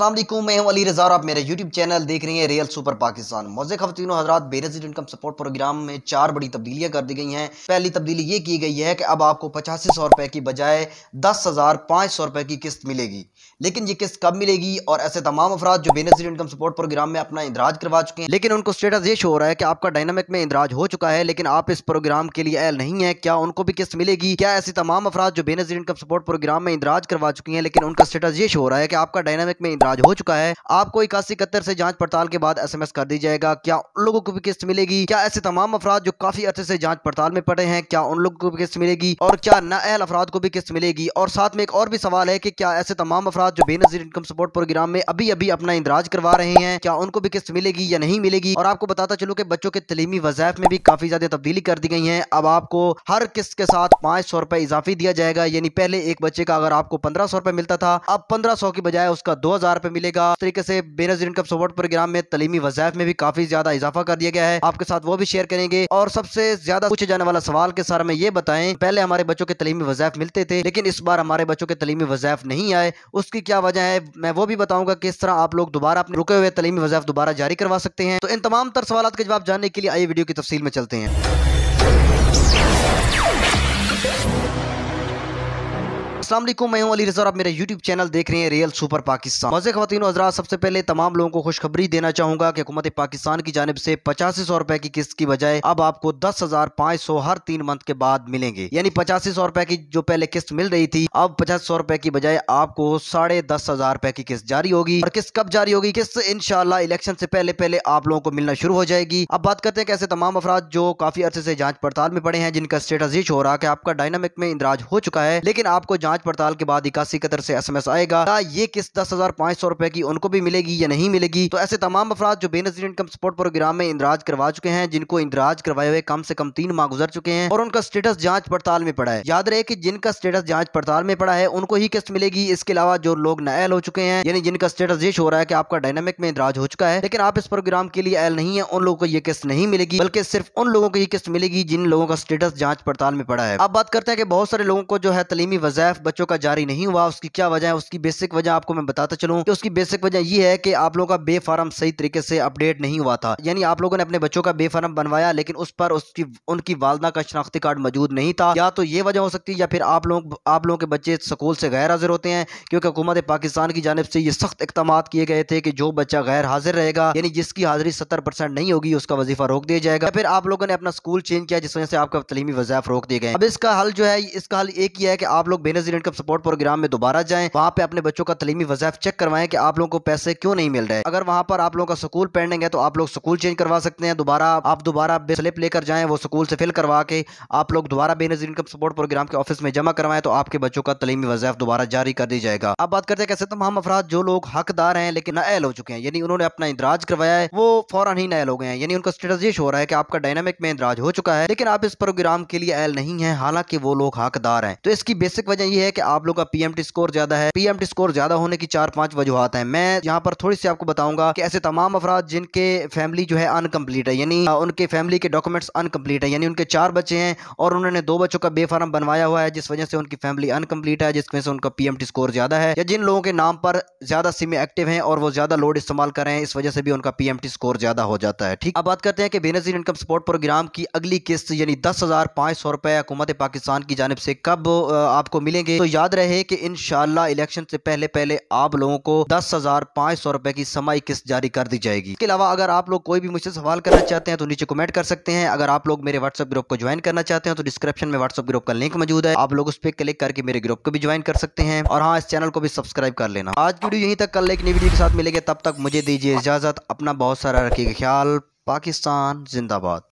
असलम मैं हूं अली रजा आप मेरा यूट्यूब चैनल देख रहे हैं रियल सुपर पाकिस्तान मोजे खवतिनों हजरात बेरजिड इनकम सपोर्ट प्रोग्राम में चार बड़ी तब्दीलियां कर दी गई हैं पहली तब्दीली ये की गई है कि अब आपको पचासी सौ रुपये की बजाय दस हज़ार पाँच सौ रुपये की किस्त मिलेगी लेकिन ये किस्त कब मिलेगी और ऐसे तमाम अफराद जो बेनजी इनकम सपोर्ट प्रोग्राम में अपना इंदराज करवा चुके हैं लेकिन उनको स्टेटस ये शो हो रहा है कि आपका डायनामिक में इंदराज हो चुका है लेकिन आप इस प्रोग्राम के लिए एल नहीं है क्या उनको भी किस्त मिलेगी क्या ऐसे तमाम अफराद जो बेनजी इनकम सपोर्ट प्रोग्राम में इंदराज करवा चुकी है लेकिन उनका स्टेटस ये शो हो रहा है कि आपका डायनामिक में इंदराज हो चुका है आपको इक्यासी इकहत्तर से जांच पड़ताल के बाद एस एम एस कर दी जाएगा क्या उन लोगों को भी किस्त मिलेगी क्या ऐसे तमाम अफराद जो काफी अच्छे से जांच पड़ताल में पड़े हैं क्या उन लोगों को भी किस्त मिलेगी और क्या न अहल अफराद को भी किस्त मिलेगी और साथ में एक और भी सवाल है कि क्या ऐसे तमाम अफराद साथ जो बेनजीर इनकम सपोर्ट प्रोग्राम में अभी अभी अपना इंदराज करवा रहे हैं क्या उनको भी किस्त मिलेगी या नहीं मिलेगी और आपको बताता चलो कि बच्चों के तलीमी वजायफ में भी काफी ज्यादा तब्दीली कर दी गई है अब आपको हर किस्त के साथ पांच सौ रुपए इजाफी दिया जाएगा यानी पहले एक बच्चे का अगर आपको पंद्रह सौ रुपए मिलता था अब पंद्रह सौ की बजाय उसका दो हजार रुपए मिलेगा इस तरीके से बेनजीर इनकम सपोर्ट प्रोग्राम में तलीमी वजायफ में भी काफी ज्यादा इजाफा कर दिया गया है आपके साथ वो भी शेयर करेंगे और सबसे ज्यादा पूछे जाने वाला सवाल के सार में ये बताएं पहले हमारे बच्चों के तलीमी वजायफ मिलते थे लेकिन इस बार हमारे बच्चों के तलीमी वजायफ नहीं आए उसकी क्या वजह है मैं वो भी बताऊंगा किस तरह आप लोग दोबारा अपने रुके हुए तलीमी वजह दोबारा जारी करवा सकते हैं तो इन तमाम तर सवाल के जवाब जानने के लिए आइए वीडियो की तफसील में चलते हैं असलम मैं अली रजा आप मेरा यूट्यूब चैनल देख रहे हैं रियल सुपर पाकिस्तान मजे खवतिन हजरा सबसे पहले तमाम लोगों को खुशखबरी देना चाहूंगा कि हुकूमत पाकिस्तान की जानब से पचासी सौ रुपए की किस्त की बजाय अब आपको दस हजार पाँच सौ हर तीन मंथ के बाद मिलेंगे यानी पचासी सौ रुपए की जो पहले किस्त मिल रही थी अब पचास सौ रुपए की बजाय आपको साढ़े दस हजार रुपए की किस्त जारी होगी और किस्त कब जारी होगी किस्त इनशाला इलेक्शन से पहले पहले आप लोगों को मिलना शुरू हो जाएगी अब बात करते हैं कि ऐसे तमाम अफराद जो काफी अर्से से जांच पड़ताल में पड़े हैं जिनका स्टेटस ये हो रहा है कि आपका डायनामिक में इंदराज हो चुका है लेकिन आपको जांच पड़ताल के बाद इक्यासी कतर से एस आएगा ये किस्त दस हजार पाँच सौ रुपए की उनको भी मिलेगी या नहीं मिलेगी तो ऐसे तमाम अफराद जो बेनजीर इनकम सपोर्ट प्रोग्राम में इंदराज करवा चुके हैं जिनको इंदराज करवाए हुए कम से कम तीन माह गुजर चुके हैं और उनका स्टेटस जांच पड़ताल में पड़ा है याद रहे की जिनका स्टेटस जांच पड़ताल में पड़ा है उनको ही किस्त मिलेगी इसके अलावा जो लोग नायल हो चुके हैं यानी जिनका स्टेटस ये हो रहा है की आपका डायनामिक में इंदराज हो चुका है लेकिन आप इस प्रोग्राम के लिए एल नहीं है उन लोगों को ये किस्त नहीं मिलेगी बल्कि सिर्फ उन लोगों को ये किस्त मिलेगी जिन लोगों का स्टेटस जांच पड़ताल में पड़ा है अब बात करते हैं कि बहुत सारे लोगों को जो है तलीमी वजैफ बच्चों का जारी नहीं हुआ उसकी क्या वजह है उसकी बेसिक वजह आपको मैं बताता चलूँ की उसकी बेसिक वजह यह है की आप लोगों का बे फार्म सही तरीके से अपडेट नहीं हुआ था यानी आप लोगों ने अपने बच्चों का बे फार्म बनवाया लेकिन उस पर उसकी उनकी वालदा का शनाख्ती कार्ड मौजूद नहीं था या तो ये वजह हो सकती है या फिर आप लोग आप लोगों के बच्चे स्कूल से गैर हाजिर होते हैं क्योंकि हुकूमत पाकिस्तान की जानब से ये सख्त इकदाम किए गए थे कि जो बच्चा गैर हाजिर रहेगा यानी जिसकी हाजिरी सत्तर परसेंट नहीं होगी उसका वजीफा रोक दिया जाएगा या फिर आप लोगों ने अपना स्कूल चेंज किया जिस वजह से आपका तलीमी वजैफ रोक दिए गए अब इसका हल जो है इसका हल एक ही है कि आप लोग Benazir resident cup support program में दोबारा जाएं वहाँ पे अपने बच्चों का तलीमी वजायफ चेक करवाएं कि आप लोगों को पैसे क्यों नहीं मिल रहे अगर वहाँ पर आप लोगों का स्कूल पेंडिंग है तो आप लोग स्कूल चेंज करवा सकते हैं दोबारा आप दोबारा स्लिप लेकर जाए वो स्कूल से फिल करवा के आप लोग दोबारा बेनजर इनकम सपोर्ट प्रोग्राम के ऑफिस में जमा करवाएं तो आपके बच्चों का तलीमी वजायफ दोबारा जारी कर दी जाएगा अब बात करते हैं कैसे तमाम अफराद जो लोग हकदार हैं लेकिन नायल हो चुके हैं यानी उन्होंने अपना इंदराज करवाया है वो फौरन ही नायल हो गए हैं यानी उनका स्टेटस ये हो रहा है कि आपका डायनामिक में इंदराज हो चुका है लेकिन आप इस प्रोग्राम के लिए एल नहीं है हालांकि वो लोग हकदार हैं तो इसकी बेसिक वजह यह है कि आप लोग का पीएमटी स्कोर ज्यादा है पीएमटी स्कोर ज्यादा होने की चार पांच वजुहत है मैं यहाँ पर थोड़ी सी आपको बताऊंगा कि ऐसे तमाम अफराद जिनके फैमिली जो है अनकम्प्लीट है यानी उनके फैमिली के डॉक्यूमेंट्स अनकम्प्लीट है यानी उनके चार बच्चे हैं और उन्होंने दो बच्चों का बेफार्म बनवाया हुआ है जिस वजह से उनकी फैमिली अनकम्प्लीट है जिस वजह से उनका पीएमटी स्कोर ज्यादा है या जिन लोगों के नाम पर ज्यादा सिमें एक्टिव है और वो ज्यादा लोड इस्तेमाल कर रहे हैं इस वजह से भी उनका पीएमटी स्कोर ज्यादा हो जाता है ठीक अब बात करते हैं कि बेनजीर इनकम सपोर्ट प्रोग्राम की अगली किस्त यानी दस हजार पांच सौ रुपए हुकूमत पाकिस्तान की जानब से कब आपको मिलेंगे होंगे तो याद रहे कि इन इलेक्शन से पहले पहले आप लोगों को दस हजार पाँच सौ रुपए की समाई किस्त जारी कर दी जाएगी इसके अलावा अगर आप लोग कोई भी मुझसे सवाल करना चाहते हैं तो नीचे कमेंट कर सकते हैं अगर आप लोग मेरे व्हाट्सअप ग्रुप को ज्वाइन करना चाहते हैं तो डिस्क्रिप्शन में व्हाट्सअप ग्रुप का लिंक मौजूद है आप लोग उस पर क्लिक करके मेरे ग्रुप को भी ज्वाइन कर सकते हैं और हाँ इस चैनल को भी सब्सक्राइब कर लेना आज की वीडियो यहीं तक कल एक नई वीडियो के साथ मिलेगी तब तक मुझे दीजिए इजाजत अपना बहुत सारा रखिएगा ख्याल पाकिस्तान जिंदाबाद